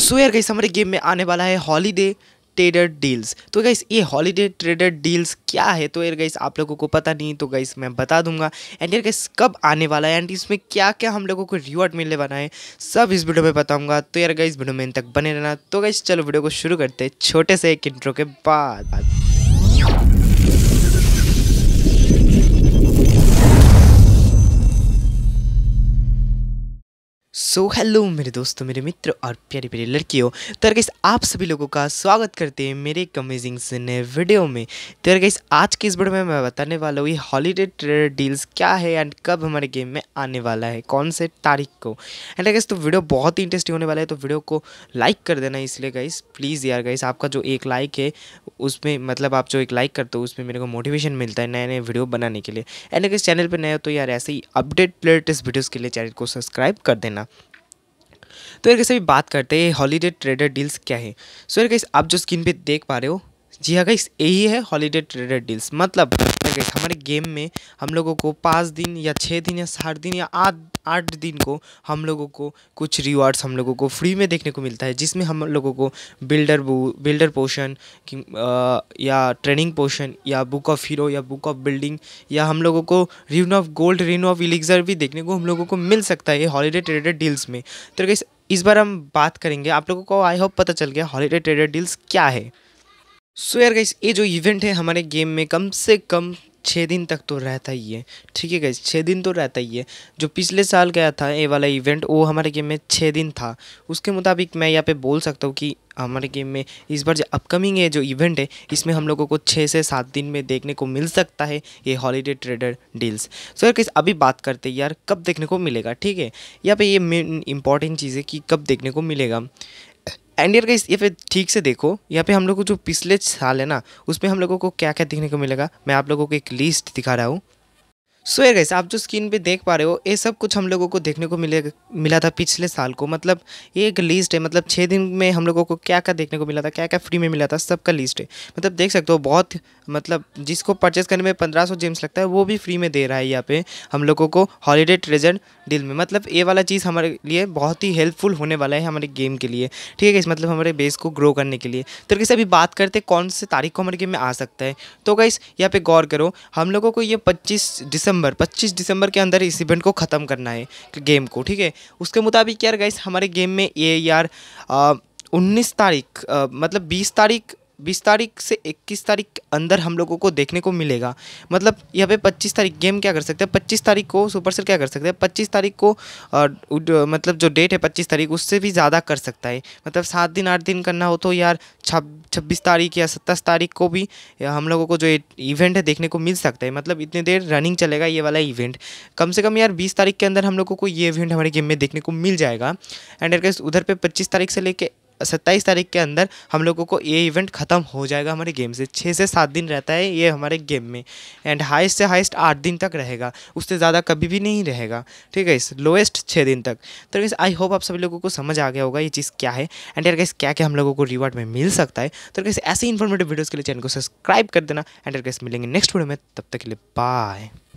सो यार गाइस हमारे गेम में आने वाला है हॉलीडे ट्रेडर डील्स तो गाइस ये हॉलीडे ट्रेडर डील्स क्या है तो यार गाइस आप लोगों को पता नहीं तो गाइस मैं बता दूंगा एंड यार गाइस कब आने वाला है एंड इसमें क्या क्या हम लोगों को रिवॉर्ड मिलने वाला है सब इस वीडियो में बताऊंगा तो यार गाइस वीडियो में इन तक बने रहना तो गाइस चलो वीडियो को शुरू करते हैं छोटे से एक इंट्रो के बाद सो so, हेलो मेरे दोस्तों मेरे मित्र और प्यारी प्यारी लड़कियों तो आप सभी लोगों का स्वागत करते हैं मेरे एक अमेजिंग से नए वीडियो में तो इस आज के इस वीडियो में मैं बताने वाला हूँ ये हॉलीडे ट्रेडर डील्स क्या है एंड कब हमारे गेम में आने वाला है कौन से तारीख को एंड गैस तो वीडियो बहुत ही इंटरेस्टिंग होने वाला है तो वीडियो को लाइक कर देना इसलिए गाइस प्लीज़ यार गाइस आपका जो एक लाइक है उसमें मतलब आप जो एक लाइक करते हो उसमें मेरे को मोटिवेशन मिलता है नए नए वीडियो बनाने के लिए एंड अगर चैनल पर नए हो तो यार ऐसे ही अपडेट लेटेस्ट वीडियोज़ के लिए चैनल को सब्सक्राइब कर देना तो यार कैसे अभी बात करते हैं हॉलीडे ट्रेडर डील्स क्या है सो यार कैसे आप जो स्क्रीन पे देख पा रहे हो जी हाँ गाइस यही है हॉलीडे ट्रेडर डील्स मतलब हमारे गेम में हम लोगों को पाँच दिन या छः दिन या सात दिन या आठ आठ दिन को हम लोगों को कुछ रिवार्ड्स हम लोगों को फ्री में देखने को मिलता है जिसमें हम लोगों को बिल्डर बिल्डर पोशन या ट्रेनिंग पोशन या बुक ऑफ हीरो या बुक ऑफ बिल्डिंग या हम लोगों को ring of gold ring of elixir भी देखने को हम लोगों को मिल सकता है ये हॉलीडे ट्रेडेड डील्स में तो इस, इस बार हम बात करेंगे आप लोगों को आई होप पता चल गया हॉलीडे ट्रेडेड डील्स क्या है सो so यार गाइस ये जो इवेंट है हमारे गेम में कम से कम छः दिन तक तो रहता ही है ठीक है गैस छः दिन तो रहता ही है जो पिछले साल गया था ये वाला इवेंट वो हमारे गेम में छः दिन था उसके मुताबिक मैं यहाँ पे बोल सकता हूँ कि हमारे गेम में इस बार जो अपकमिंग है जो इवेंट है इसमें हम लोगों को छः से सात दिन में देखने को मिल सकता है ये हॉलीडे ट्रेडर डील्स सो यार किस अभी बात करते हैं यार कब देखने को मिलेगा ठीक है यहाँ पे ये मेन इंपॉर्टेंट चीज़ है कि कब देखने को मिलेगा एंड का गाइस ये फिर ठीक से देखो यहाँ पे हम लोग को जो पिछले साल है ना उसमें हम लोगों को क्या क्या देखने को मिलेगा मैं आप लोगों को एक लिस्ट दिखा रहा हूँ सो ये गैस आप जो स्क्रीन पे देख पा रहे हो ये सब कुछ हम लोगों को देखने को मिले मिला था पिछले साल को मतलब ये एक लिस्ट है मतलब छः दिन में हम लोगों को क्या क्या देखने को मिला था क्या क्या फ्री में मिला था सबका लिस्ट है मतलब देख सकते हो बहुत मतलब जिसको परचेस करने में पंद्रह सौ जेम्स लगता है वो भी फ्री में दे रहा है यहाँ पे हम लोगों को हॉलीडे ट्रेजर डील में मतलब ये वाला चीज़ हमारे लिए बहुत ही हेल्पफुल होने वाला है हमारे गेम के लिए ठीक है इस मतलब हमारे बेस को ग्रो करने के लिए तो कैसे अभी बात करते कौन से तारीख को हमारे गेम में आ सकता है तो गैस यहाँ पर गौर करो हम लोगों को ये पच्चीस दिसंबर 25 दिसंबर के अंदर इस इवेंट को ख़त्म करना है गेम को ठीक है उसके मुताबिक यार गाइस हमारे गेम में ये यार उन्नीस तारीख मतलब बीस तारीख बीस तारीख से इक्कीस तारीख के अंदर हम लोगों को देखने को मिलेगा मतलब यहाँ पे पच्चीस तारीख गेम क्या कर सकते हैं पच्चीस तारीख को सुपर सेल क्या कर सकते हैं पच्चीस तारीख को मतलब जो डेट है पच्चीस तारीख उससे भी ज़्यादा कर सकता है मतलब सात दिन आठ दिन करना हो तो यार छब्बीस तारीख या सत्ताईस तारीख को भी हम लोगों को जो इवेंट है देखने को मिल सकता है मतलब इतनी देर रनिंग चलेगा ये वाला इवेंट कम से कम यार बीस तारीख के अंदर हम लोगों को ये इवेंट हमारे गेम में देखने को मिल जाएगा एंड उधर पर पच्चीस तारीख से लेकर सत्ताईस तारीख के अंदर हम लोगों को ये इवेंट ख़त्म हो जाएगा हमारे गेम से छः से सात दिन रहता है ये हमारे गेम में एंड हाइस्ट से हाइस्ट आठ दिन तक रहेगा उससे ज़्यादा कभी भी नहीं रहेगा ठीक है इस लोएस्ट छः दिन तक तो गैस आई होप आप सभी लोगों को समझ आ गया होगा ये चीज़ क्या है एंड यार गैस क्या क्या हम लोगों को रिवार्ड में मिल सकता है तो गैस ऐसे इन्फॉर्मेटिव वीडियोज़ के लिए चैनल को सब्सक्राइब कर देना एंड यार गैस मिलेंगे नेक्स्ट वीडियो में तब तक के लिए बाय